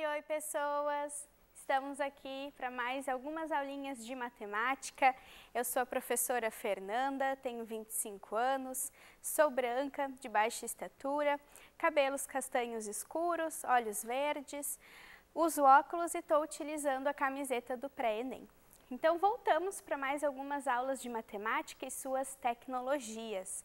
Oi, oi, pessoas! Estamos aqui para mais algumas aulinhas de matemática. Eu sou a professora Fernanda, tenho 25 anos, sou branca, de baixa estatura, cabelos castanhos escuros, olhos verdes, uso óculos e estou utilizando a camiseta do pré-ENEM. Então, voltamos para mais algumas aulas de matemática e suas tecnologias.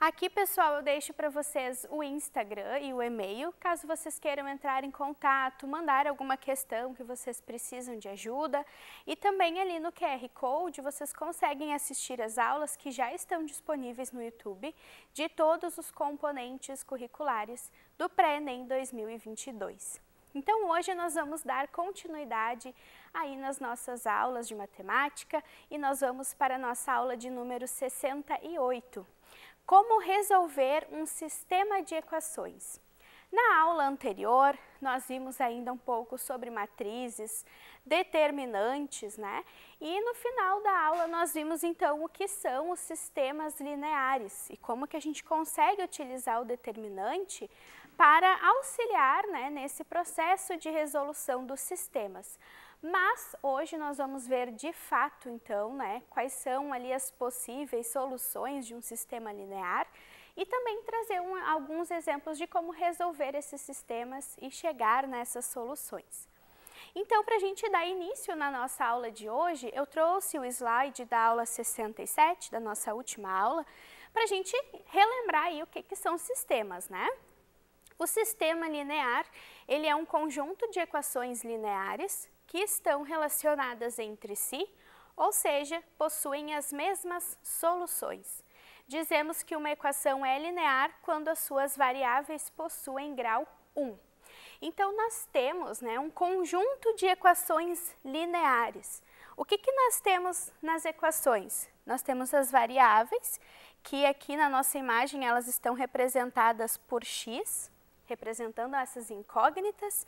Aqui, pessoal, eu deixo para vocês o Instagram e o e-mail, caso vocês queiram entrar em contato, mandar alguma questão que vocês precisam de ajuda. E também ali no QR Code vocês conseguem assistir as aulas que já estão disponíveis no YouTube de todos os componentes curriculares do Pré-ENEM 2022. Então, hoje nós vamos dar continuidade aí nas nossas aulas de matemática e nós vamos para a nossa aula de número 68, como resolver um sistema de equações. Na aula anterior, nós vimos ainda um pouco sobre matrizes, determinantes, né? E no final da aula nós vimos então o que são os sistemas lineares e como que a gente consegue utilizar o determinante para auxiliar né, nesse processo de resolução dos sistemas. Mas hoje nós vamos ver de fato, então, né, quais são ali as possíveis soluções de um sistema linear e também trazer um, alguns exemplos de como resolver esses sistemas e chegar nessas soluções. Então, para a gente dar início na nossa aula de hoje, eu trouxe o slide da aula 67, da nossa última aula, para a gente relembrar aí o que, que são sistemas, né? O sistema linear, ele é um conjunto de equações lineares que estão relacionadas entre si, ou seja, possuem as mesmas soluções. Dizemos que uma equação é linear quando as suas variáveis possuem grau 1. Então, nós temos né, um conjunto de equações lineares. O que, que nós temos nas equações? Nós temos as variáveis, que aqui na nossa imagem elas estão representadas por x, representando essas incógnitas.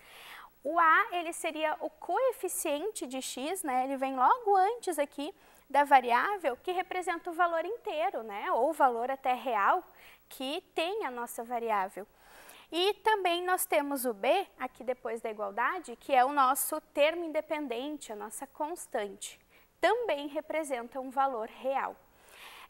O A, ele seria o coeficiente de x, né? Ele vem logo antes aqui da variável que representa o valor inteiro, né? Ou o valor até real que tem a nossa variável. E também nós temos o B, aqui depois da igualdade, que é o nosso termo independente, a nossa constante. Também representa um valor real.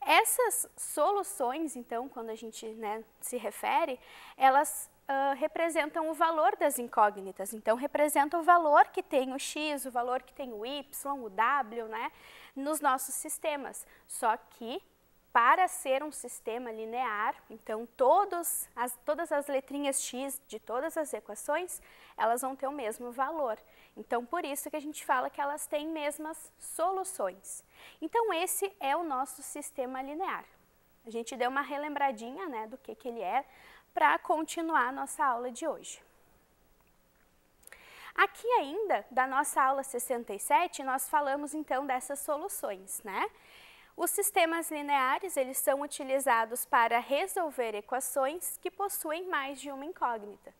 Essas soluções, então, quando a gente né, se refere, elas uh, representam o valor das incógnitas. Então, representa o valor que tem o X, o valor que tem o Y, o W, né? Nos nossos sistemas. Só que para ser um sistema linear, então todos as, todas as letrinhas x de todas as equações, elas vão ter o mesmo valor. Então, por isso que a gente fala que elas têm mesmas soluções. Então, esse é o nosso sistema linear. A gente deu uma relembradinha né, do que, que ele é, para continuar a nossa aula de hoje. Aqui ainda, da nossa aula 67, nós falamos então dessas soluções, né? Os sistemas lineares, eles são utilizados para resolver equações que possuem mais de uma incógnita.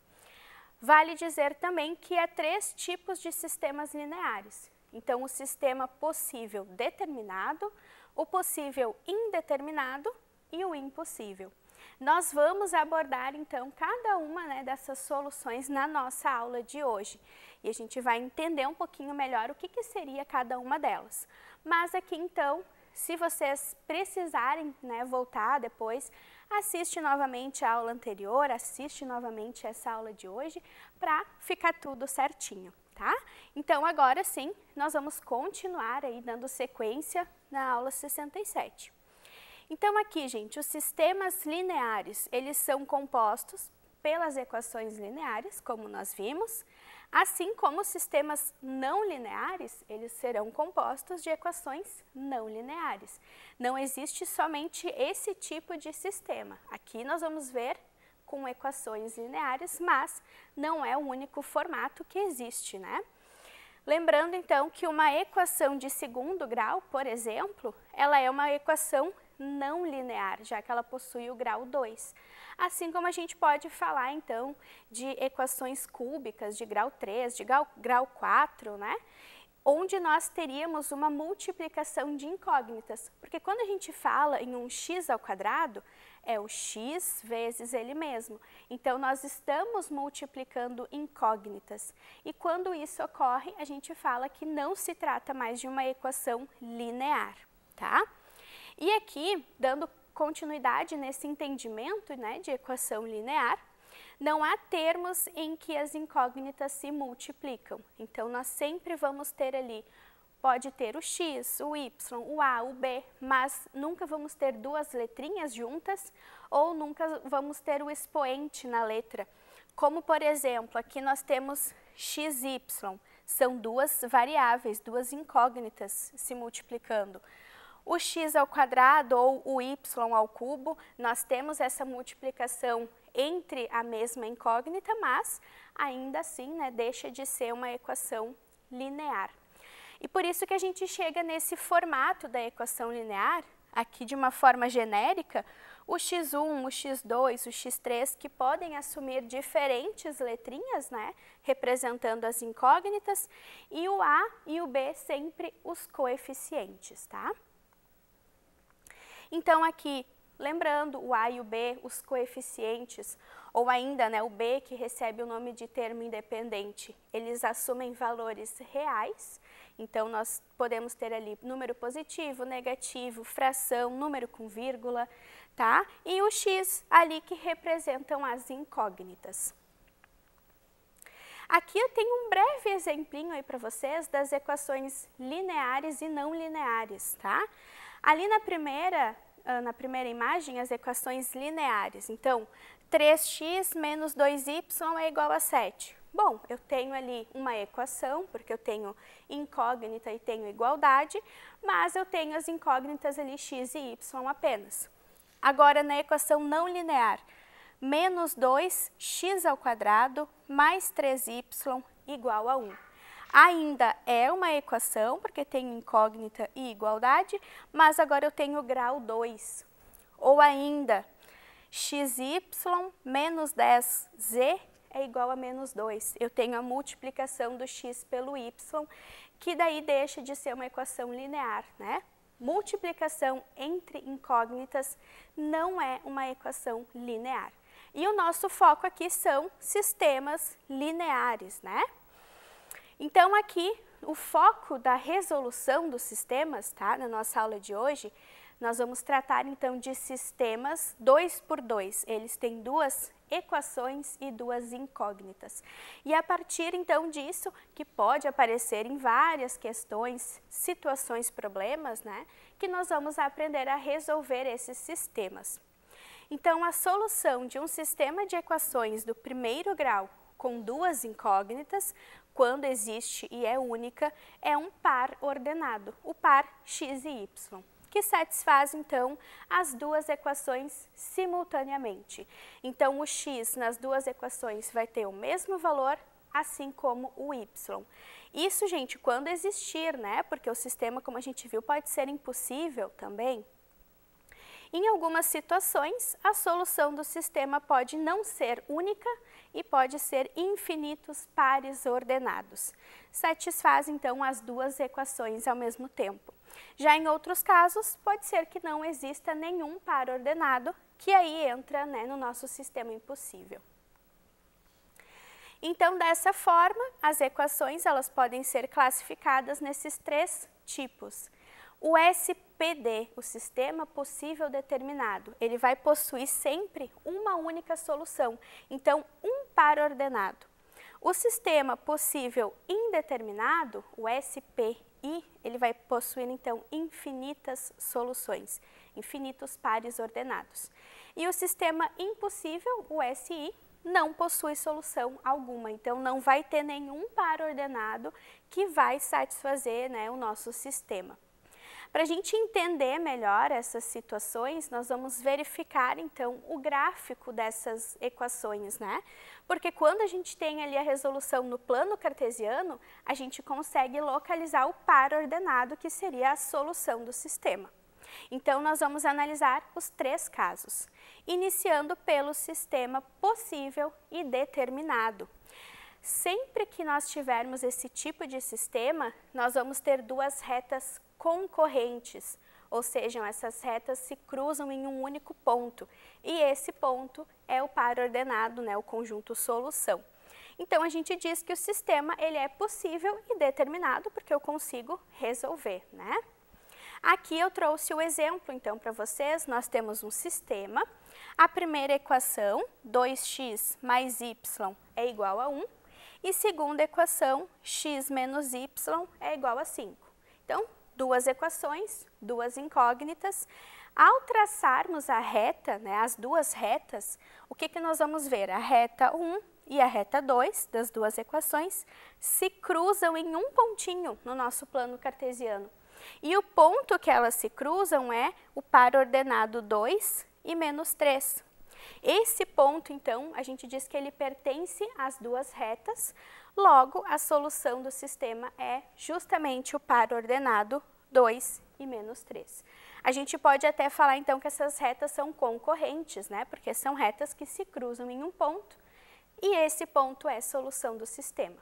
Vale dizer também que há é três tipos de sistemas lineares. Então, o sistema possível determinado, o possível indeterminado e o impossível. Nós vamos abordar então cada uma né, dessas soluções na nossa aula de hoje e a gente vai entender um pouquinho melhor o que, que seria cada uma delas. Mas aqui então, se vocês precisarem né, voltar depois, assiste novamente a aula anterior, assiste novamente essa aula de hoje para ficar tudo certinho. Tá? Então, agora sim, nós vamos continuar aí dando sequência na aula 67. Então aqui, gente, os sistemas lineares, eles são compostos pelas equações lineares, como nós vimos, assim como os sistemas não lineares, eles serão compostos de equações não lineares. Não existe somente esse tipo de sistema. Aqui nós vamos ver com equações lineares, mas não é o único formato que existe, né? Lembrando, então, que uma equação de segundo grau, por exemplo, ela é uma equação não linear, já que ela possui o grau 2. Assim como a gente pode falar, então, de equações cúbicas de grau 3, de grau, 4, né? onde nós teríamos uma multiplicação de incógnitas, porque quando a gente fala em um x ao quadrado, é o x vezes ele mesmo. Então nós estamos multiplicando incógnitas. E quando isso ocorre, a gente fala que não se trata mais de uma equação linear, tá? E aqui, dando continuidade nesse entendimento né, de equação linear, não há termos em que as incógnitas se multiplicam. Então, nós sempre vamos ter ali, pode ter o x, o y, o a, o b, mas nunca vamos ter duas letrinhas juntas ou nunca vamos ter o expoente na letra. Como, por exemplo, aqui nós temos x y, são duas variáveis, duas incógnitas se multiplicando. O x ao quadrado ou o y ao cubo, nós temos essa multiplicação entre a mesma incógnita, mas ainda assim né, deixa de ser uma equação linear. E por isso que a gente chega nesse formato da equação linear, aqui de uma forma genérica, o x1, o x2, o x3, que podem assumir diferentes letrinhas, né, representando as incógnitas, e o a e o b sempre os coeficientes, tá? Então, aqui, lembrando o A e o B, os coeficientes, ou ainda né, o B, que recebe o nome de termo independente, eles assumem valores reais. Então, nós podemos ter ali número positivo, negativo, fração, número com vírgula, tá? E o X ali que representam as incógnitas. Aqui eu tenho um breve exemplinho aí para vocês das equações lineares e não lineares, tá? Ali na primeira, ah, na primeira imagem, as equações lineares. Então, 3x menos 2y é igual a 7. Bom, eu tenho ali uma equação, porque eu tenho incógnita e tenho igualdade, mas eu tenho as incógnitas ali x e y apenas. Agora, na equação não linear, menos 2x mais 3y igual a 1. Ainda é uma equação, porque tem incógnita e igualdade, mas agora eu tenho grau 2. Ou ainda, xy menos 10z é igual a menos 2. Eu tenho a multiplicação do x pelo y, que daí deixa de ser uma equação linear, né? Multiplicação entre incógnitas não é uma equação linear. E o nosso foco aqui são sistemas lineares, né? Então, aqui, o foco da resolução dos sistemas, tá? Na nossa aula de hoje, nós vamos tratar, então, de sistemas dois por dois. Eles têm duas equações e duas incógnitas. E a partir então disso, que pode aparecer em várias questões, situações, problemas, né, que nós vamos aprender a resolver esses sistemas. Então, a solução de um sistema de equações do primeiro grau com duas incógnitas quando existe e é única, é um par ordenado, o par x e y que satisfaz então as duas equações simultaneamente. Então o x nas duas equações vai ter o mesmo valor, assim como o y. Isso, gente, quando existir, né? Porque o sistema, como a gente viu, pode ser impossível também. Em algumas situações, a solução do sistema pode não ser única e pode ser infinitos pares ordenados. Satisfaz então as duas equações ao mesmo tempo. Já em outros casos, pode ser que não exista nenhum par ordenado, que aí entra né, no nosso sistema impossível. Então, dessa forma, as equações elas podem ser classificadas nesses três tipos. O SPD, o sistema possível determinado, ele vai possuir sempre uma única solução, então um par ordenado. O sistema possível indeterminado, o SPI, ele vai possuir então infinitas soluções, infinitos pares ordenados. E o sistema impossível, o SI, não possui solução alguma, então não vai ter nenhum par ordenado que vai satisfazer né, o nosso sistema. Para a gente entender melhor essas situações, nós vamos verificar então o gráfico dessas equações, né? Porque quando a gente tem ali a resolução no plano cartesiano, a gente consegue localizar o par ordenado, que seria a solução do sistema. Então, nós vamos analisar os três casos, iniciando pelo sistema possível e determinado. Sempre que nós tivermos esse tipo de sistema, nós vamos ter duas retas concorrentes, ou seja, essas retas se cruzam em um único ponto, e esse ponto é o par ordenado, né, o conjunto solução. Então, a gente diz que o sistema ele é possível e determinado, porque eu consigo resolver, né? Aqui eu trouxe o exemplo, então, para vocês. Nós temos um sistema. A primeira equação, 2x mais y é igual a 1. E segunda equação, x menos y é igual a 5. Então, duas equações, duas incógnitas. Ao traçarmos a reta, né, as duas retas, o que, que nós vamos ver? A reta 1 e a reta 2 das duas equações se cruzam em um pontinho no nosso plano cartesiano. E o ponto que elas se cruzam é o par ordenado 2 e menos 3. Esse ponto, então, a gente diz que ele pertence às duas retas, Logo, a solução do sistema é justamente o par ordenado 2 e menos 3. A gente pode até falar então que essas retas são concorrentes, né? Porque são retas que se cruzam em um ponto e esse ponto é solução do sistema.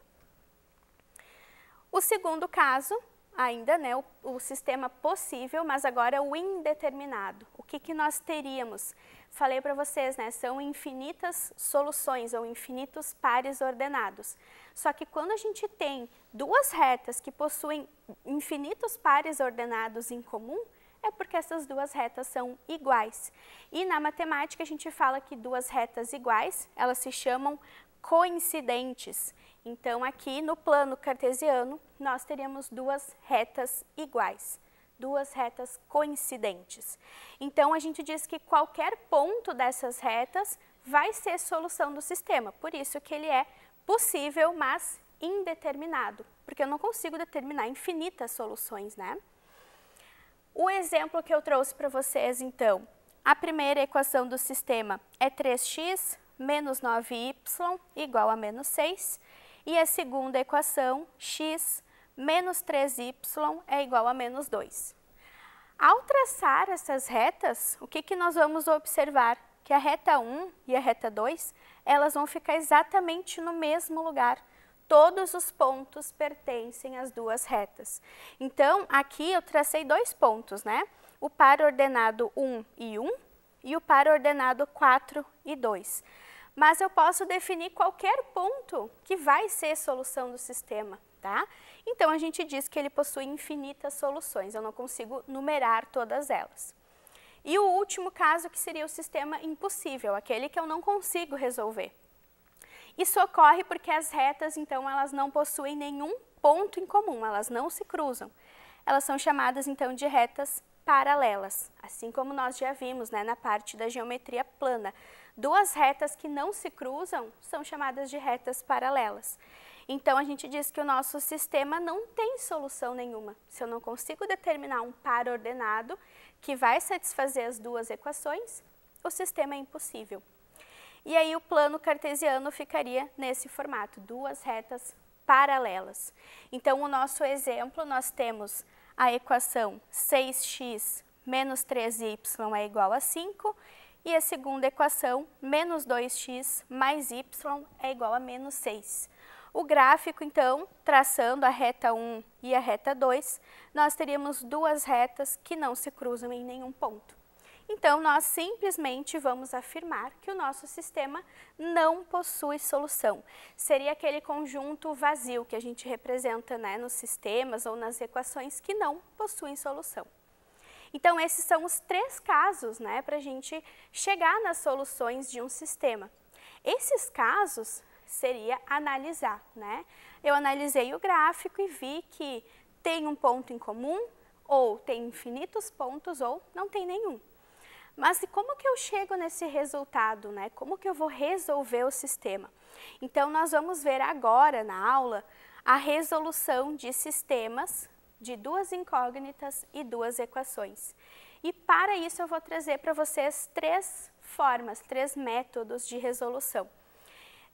O segundo caso, ainda né, o, o sistema possível, mas agora o indeterminado. O que, que nós teríamos? Falei para vocês, né, são infinitas soluções ou infinitos pares ordenados. Só que quando a gente tem duas retas que possuem infinitos pares ordenados em comum, é porque essas duas retas são iguais. E na matemática a gente fala que duas retas iguais, elas se chamam coincidentes. Então aqui no plano cartesiano, nós teríamos duas retas iguais duas retas coincidentes. Então, a gente diz que qualquer ponto dessas retas vai ser solução do sistema, por isso que ele é possível, mas indeterminado, porque eu não consigo determinar infinitas soluções, né? O exemplo que eu trouxe para vocês, então, a primeira equação do sistema é 3x menos 9y igual a menos 6, e a segunda equação, x menos 3y é igual a menos 2. Ao traçar essas retas, o que, que nós vamos observar? Que a reta 1 e a reta 2 elas vão ficar exatamente no mesmo lugar. Todos os pontos pertencem às duas retas. Então, aqui eu tracei dois pontos, né? O par ordenado 1 e 1 e o par ordenado 4 e 2. Mas eu posso definir qualquer ponto que vai ser solução do sistema. Tá? Então, a gente diz que ele possui infinitas soluções, eu não consigo numerar todas elas. E o último caso, que seria o sistema impossível, aquele que eu não consigo resolver. Isso ocorre porque as retas, então, elas não possuem nenhum ponto em comum, elas não se cruzam. Elas são chamadas, então, de retas paralelas, assim como nós já vimos né, na parte da geometria plana. Duas retas que não se cruzam são chamadas de retas paralelas. Então, a gente diz que o nosso sistema não tem solução nenhuma. Se eu não consigo determinar um par ordenado, que vai satisfazer as duas equações, o sistema é impossível. E aí o plano cartesiano ficaria nesse formato, duas retas paralelas. Então, o nosso exemplo, nós temos a equação 6x menos 3y é igual a 5 e a segunda equação, menos 2x mais y é igual a menos 6. O gráfico, então, traçando a reta 1 e a reta 2, nós teríamos duas retas que não se cruzam em nenhum ponto. Então, nós simplesmente vamos afirmar que o nosso sistema não possui solução. Seria aquele conjunto vazio que a gente representa né, nos sistemas ou nas equações que não possuem solução. Então, esses são os três casos né, para a gente chegar nas soluções de um sistema. Esses casos seria analisar. Né? Eu analisei o gráfico e vi que tem um ponto em comum, ou tem infinitos pontos, ou não tem nenhum. Mas como que eu chego nesse resultado, né? Como que eu vou resolver o sistema? Então, nós vamos ver agora na aula a resolução de sistemas de duas incógnitas e duas equações. E para isso eu vou trazer para vocês três formas, três métodos de resolução.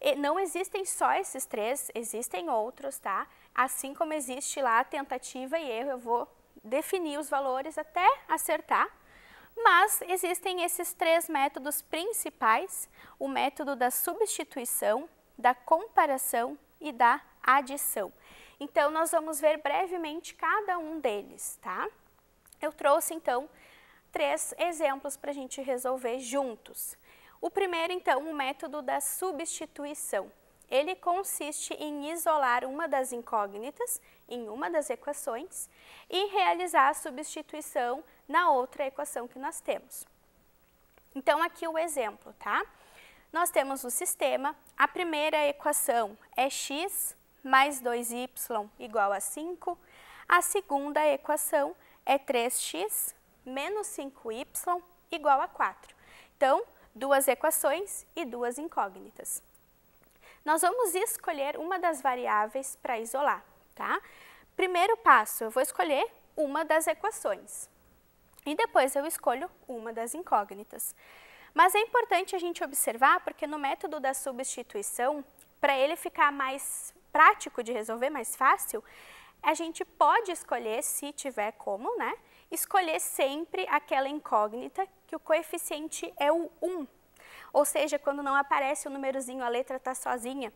E não existem só esses três, existem outros, tá? Assim como existe lá a tentativa e erro, eu vou definir os valores até acertar. Mas existem esses três métodos principais, o método da substituição, da comparação e da adição. Então, nós vamos ver brevemente cada um deles, tá? Eu trouxe, então, três exemplos para a gente resolver juntos. O primeiro, então, o método da substituição. Ele consiste em isolar uma das incógnitas em uma das equações e realizar a substituição na outra equação que nós temos. Então, aqui o exemplo, tá? Nós temos o sistema, a primeira equação é x mais 2y igual a 5. A segunda equação é 3x menos 5y igual a 4. Então, duas equações e duas incógnitas. Nós vamos escolher uma das variáveis para isolar, tá? Primeiro passo, eu vou escolher uma das equações. E depois eu escolho uma das incógnitas. Mas é importante a gente observar, porque no método da substituição, para ele ficar mais prático de resolver, mais fácil, a gente pode escolher, se tiver como, né? Escolher sempre aquela incógnita que o coeficiente é o 1. Ou seja, quando não aparece o númerozinho, a letra está sozinha.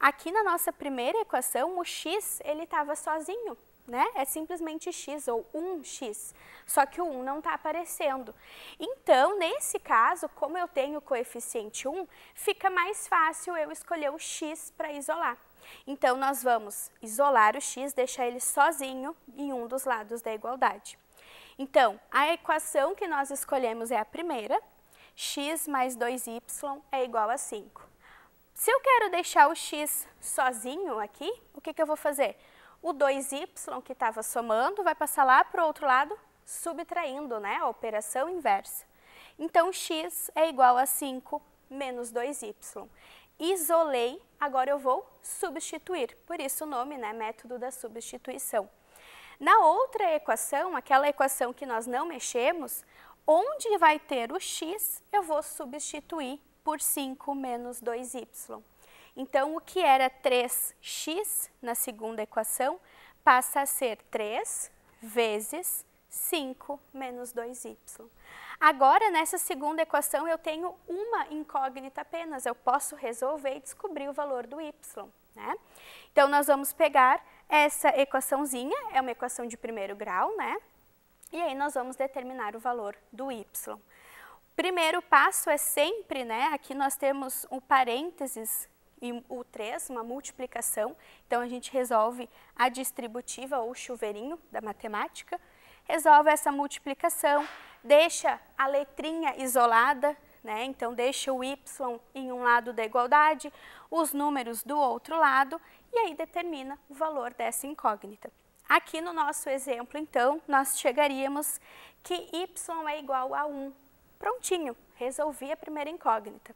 Aqui na nossa primeira equação, o x ele estava sozinho, né? É simplesmente x ou 1x, só que o 1 não está aparecendo. Então, nesse caso, como eu tenho o coeficiente 1, fica mais fácil eu escolher o x para isolar. Então, nós vamos isolar o x, deixar ele sozinho em um dos lados da igualdade. Então, a equação que nós escolhemos é a primeira, x mais 2y é igual a 5. Se eu quero deixar o x sozinho aqui, o que, que eu vou fazer? O 2y que estava somando vai passar lá para o outro lado, subtraindo, né? A operação inversa. Então, x é igual a 5 menos 2y. Isolei agora eu vou substituir, por isso o nome, né, método da substituição. Na outra equação, aquela equação que nós não mexemos, onde vai ter o x, eu vou substituir por 5 menos 2y. Então, o que era 3x na segunda equação passa a ser 3 vezes 5 menos 2y. Agora, nessa segunda equação, eu tenho uma incógnita apenas, eu posso resolver e descobrir o valor do y. Né? Então, nós vamos pegar essa equaçãozinha, é uma equação de primeiro grau, né? E aí nós vamos determinar o valor do y. Primeiro passo é sempre, né? Aqui nós temos o um parênteses e o 3, uma multiplicação. Então, a gente resolve a distributiva ou chuveirinho da matemática resolve essa multiplicação, deixa a letrinha isolada, né? então deixa o y em um lado da igualdade, os números do outro lado, e aí determina o valor dessa incógnita. Aqui no nosso exemplo, então, nós chegaríamos que y é igual a 1. Prontinho, resolvi a primeira incógnita.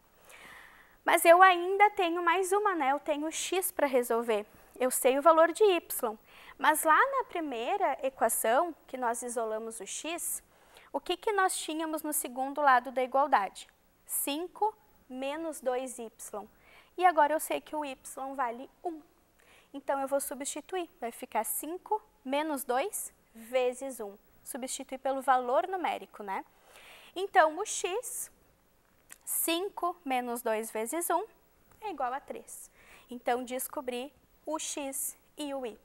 Mas eu ainda tenho mais uma, né? Eu tenho x para resolver. Eu sei o valor de y. Mas lá na primeira equação, que nós isolamos o x, o que, que nós tínhamos no segundo lado da igualdade? 5 menos 2y. E agora eu sei que o y vale 1. Então, eu vou substituir. Vai ficar 5 menos 2 vezes 1. Substituir pelo valor numérico, né? Então, o x, 5 menos 2 vezes 1 é igual a 3. Então, descobri o x e o y.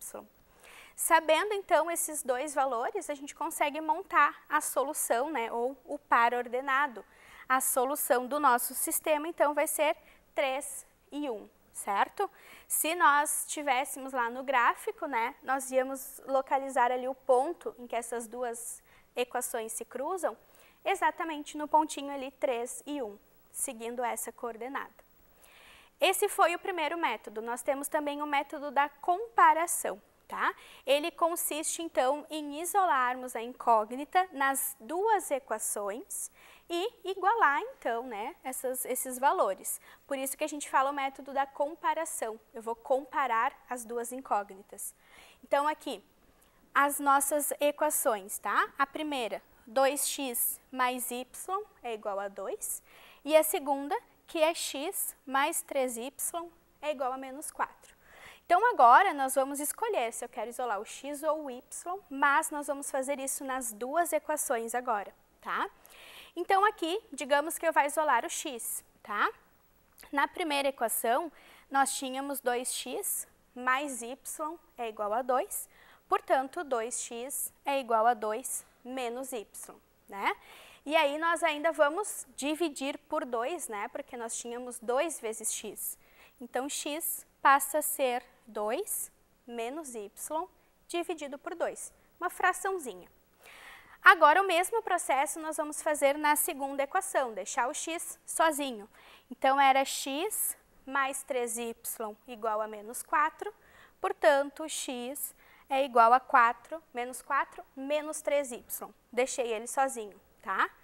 Sabendo então esses dois valores, a gente consegue montar a solução, né, ou o par ordenado. A solução do nosso sistema então vai ser 3 e 1, certo? Se nós tivéssemos lá no gráfico, né, nós íamos localizar ali o ponto em que essas duas equações se cruzam, exatamente no pontinho ali 3 e 1, seguindo essa coordenada. Esse foi o primeiro método. Nós temos também o método da comparação tá? Ele consiste, então, em isolarmos a incógnita nas duas equações e igualar, então, né, essas, esses valores. Por isso que a gente fala o método da comparação. Eu vou comparar as duas incógnitas. Então, aqui, as nossas equações, tá? A primeira, 2x mais y é igual a 2. E a segunda, que é x mais 3y é igual a menos 4. Então agora nós vamos escolher se eu quero isolar o x ou o y, mas nós vamos fazer isso nas duas equações agora, tá? Então aqui, digamos que eu vá isolar o x, tá? Na primeira equação, nós tínhamos 2x mais y é igual a 2, portanto 2x é igual a 2 menos y, né? E aí nós ainda vamos dividir por 2, né? Porque nós tínhamos 2 vezes x. Então x passa a ser 2 menos y dividido por 2, uma fraçãozinha. Agora, o mesmo processo nós vamos fazer na segunda equação, deixar o x sozinho. Então, era x mais 3y igual a menos 4, portanto, x é igual a 4 menos 4 menos 3y. Deixei ele sozinho, tá? Tá?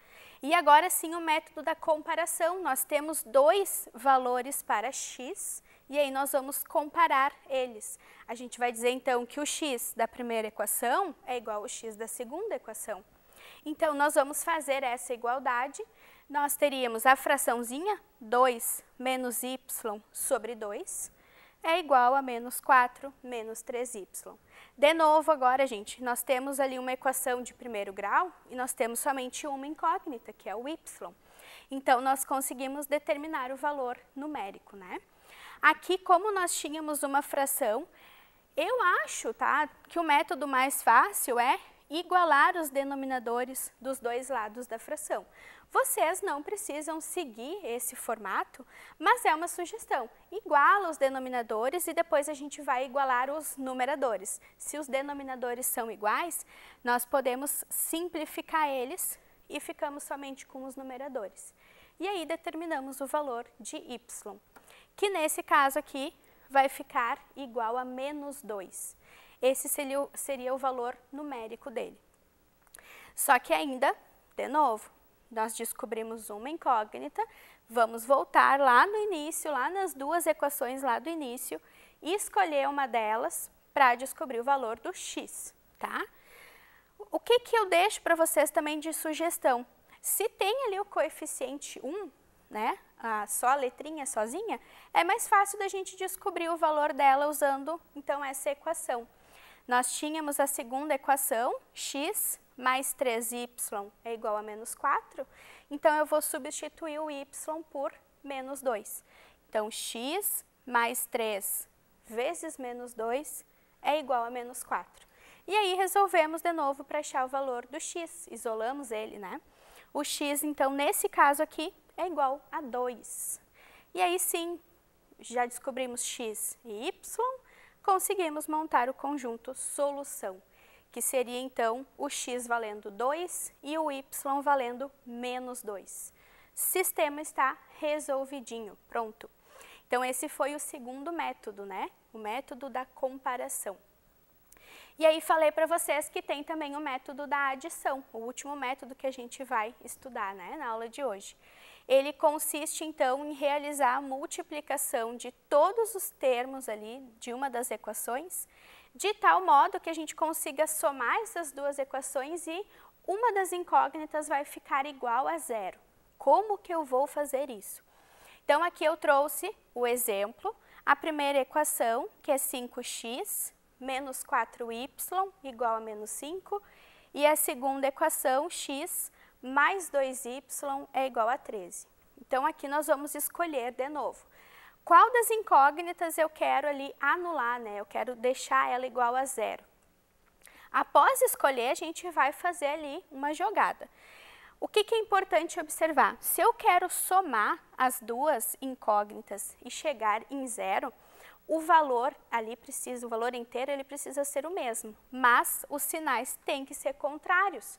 E agora sim o método da comparação. Nós temos dois valores para x e aí nós vamos comparar eles. A gente vai dizer então que o x da primeira equação é igual ao x da segunda equação. Então nós vamos fazer essa igualdade. Nós teríamos a fraçãozinha 2 menos y sobre 2 é igual a menos 4 menos 3y. De novo, agora, gente, nós temos ali uma equação de primeiro grau e nós temos somente uma incógnita, que é o y. Então, nós conseguimos determinar o valor numérico, né? Aqui, como nós tínhamos uma fração, eu acho, tá, que o método mais fácil é igualar os denominadores dos dois lados da fração. Vocês não precisam seguir esse formato, mas é uma sugestão. Iguala os denominadores e depois a gente vai igualar os numeradores. Se os denominadores são iguais, nós podemos simplificar eles e ficamos somente com os numeradores. E aí determinamos o valor de y, que nesse caso aqui vai ficar igual a menos 2. Esse seria, seria o valor numérico dele. Só que ainda, de novo, nós descobrimos uma incógnita, vamos voltar lá no início, lá nas duas equações lá do início, e escolher uma delas para descobrir o valor do x, tá? O que, que eu deixo para vocês também de sugestão? Se tem ali o coeficiente 1, né, a só a letrinha sozinha, é mais fácil da gente descobrir o valor dela usando, então, essa equação nós tínhamos a segunda equação, x mais 3y é igual a menos 4, então eu vou substituir o y por menos 2. Então, x mais 3 vezes menos 2 é igual a menos 4. E aí resolvemos de novo para achar o valor do x, isolamos ele, né? O x, então, nesse caso aqui, é igual a 2. E aí sim, já descobrimos x e y, conseguimos montar o conjunto solução, que seria então o x valendo 2 e o y valendo menos 2. Sistema está resolvidinho, pronto. Então esse foi o segundo método, né? O método da comparação. E aí falei para vocês que tem também o método da adição, o último método que a gente vai estudar, né, na aula de hoje. Ele consiste então em realizar a multiplicação de todos os termos ali de uma das equações, de tal modo que a gente consiga somar essas duas equações e uma das incógnitas vai ficar igual a zero. Como que eu vou fazer isso? Então aqui eu trouxe o exemplo, a primeira equação, que é 5x menos 4y igual a menos 5, e a segunda equação, x mais 2y é igual a 13. Então, aqui nós vamos escolher de novo. Qual das incógnitas eu quero ali anular, né? Eu quero deixar ela igual a zero. Após escolher, a gente vai fazer ali uma jogada. O que, que, é importante observar? Se eu quero somar as duas incógnitas e chegar em zero, o valor ali precisa, o valor inteiro, ele precisa ser o mesmo, mas os sinais têm que ser contrários.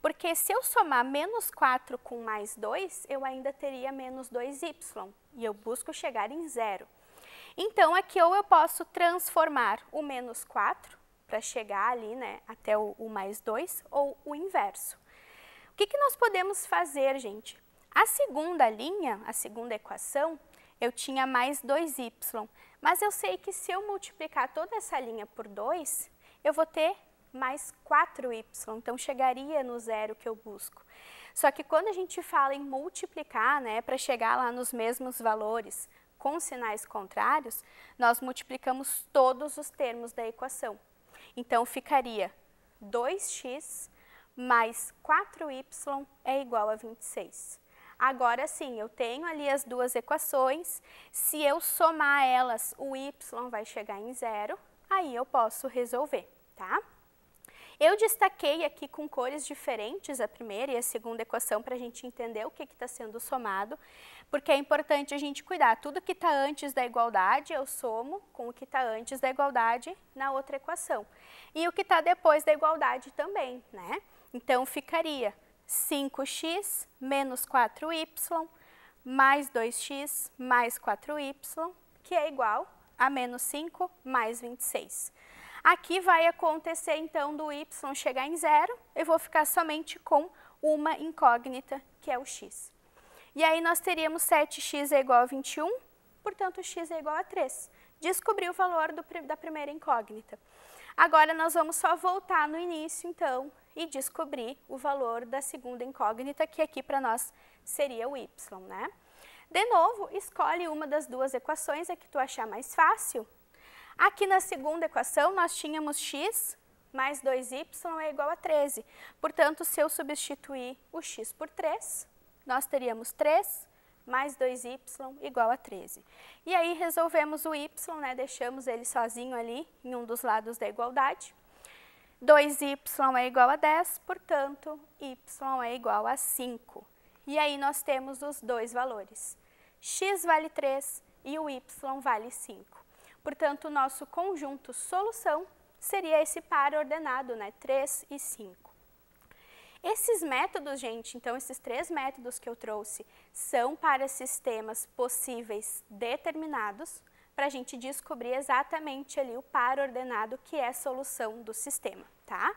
Porque se eu somar menos 4 com mais 2, eu ainda teria menos 2y, e eu busco chegar em zero. Então, aqui ou eu posso transformar o menos 4 para chegar ali né, até o, o mais 2, ou o inverso. O que, que nós podemos fazer, gente? A segunda linha, a segunda equação, eu tinha mais 2y, mas eu sei que se eu multiplicar toda essa linha por 2, eu vou ter mais 4y, então chegaria no zero que eu busco. Só que quando a gente fala em multiplicar, né, para chegar lá nos mesmos valores com sinais contrários, nós multiplicamos todos os termos da equação. Então ficaria 2x mais 4y é igual a 26. Agora sim, eu tenho ali as duas equações, se eu somar elas, o y vai chegar em zero, aí eu posso resolver, tá? Eu destaquei aqui com cores diferentes a primeira e a segunda equação para a gente entender o que está sendo somado, porque é importante a gente cuidar. Tudo que está antes da igualdade eu somo com o que está antes da igualdade na outra equação. E o que está depois da igualdade também, né? Então ficaria 5x menos 4y mais 2x mais 4y, que é igual a menos 5 mais 26. Aqui vai acontecer então do y chegar em zero, eu vou ficar somente com uma incógnita, que é o x. E aí nós teríamos 7x é igual a 21, portanto x é igual a 3. É Descobri o valor do, da primeira incógnita. Agora nós vamos só voltar no início, então, e descobrir o valor da segunda incógnita, que aqui para nós seria o y, né? De novo, escolhe uma das duas equações, a que tu achar mais fácil, Aqui na segunda equação, nós tínhamos x mais 2y é igual a 13. Portanto, se eu substituir o x por 3, nós teríamos 3 mais 2y igual a 13. E aí resolvemos o y, né, deixamos ele sozinho ali em um dos lados da igualdade. 2y é igual a 10, portanto, y é igual a 5. E aí nós temos os dois valores. x vale 3 e o y vale 5. Portanto, o nosso conjunto solução seria esse par ordenado, né, 3 e 5. Esses métodos, gente, então esses três métodos que eu trouxe são para sistemas possíveis determinados, para a gente descobrir exatamente ali o par ordenado que é a solução do sistema, tá?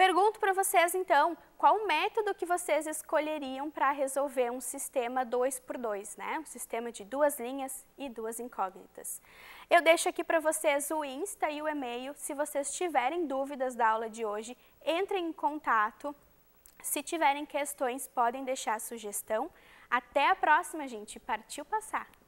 Pergunto para vocês então, qual método que vocês escolheriam para resolver um sistema 2 por 2, né? Um sistema de duas linhas e duas incógnitas. Eu deixo aqui para vocês o Insta e o e-mail. Se vocês tiverem dúvidas da aula de hoje, entrem em contato. Se tiverem questões, podem deixar sugestão. Até a próxima, gente. Partiu passar!